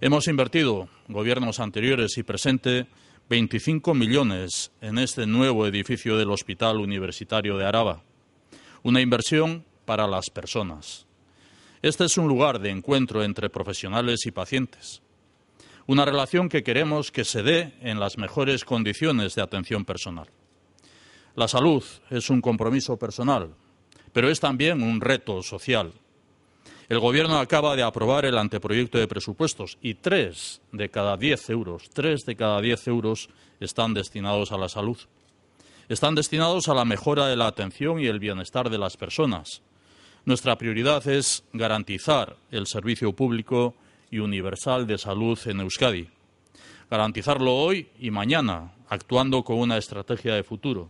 Hemos invertido, gobiernos anteriores y presente, 25 millones en este nuevo edificio del Hospital Universitario de Araba. Una inversión para las personas. Este es un lugar de encuentro entre profesionales y pacientes. Una relación que queremos que se dé en las mejores condiciones de atención personal. La salud es un compromiso personal, pero es también un reto social el Gobierno acaba de aprobar el anteproyecto de presupuestos y tres de cada diez euros, tres de cada diez euros están destinados a la salud. Están destinados a la mejora de la atención y el bienestar de las personas. Nuestra prioridad es garantizar el servicio público y universal de salud en Euskadi. Garantizarlo hoy y mañana, actuando con una estrategia de futuro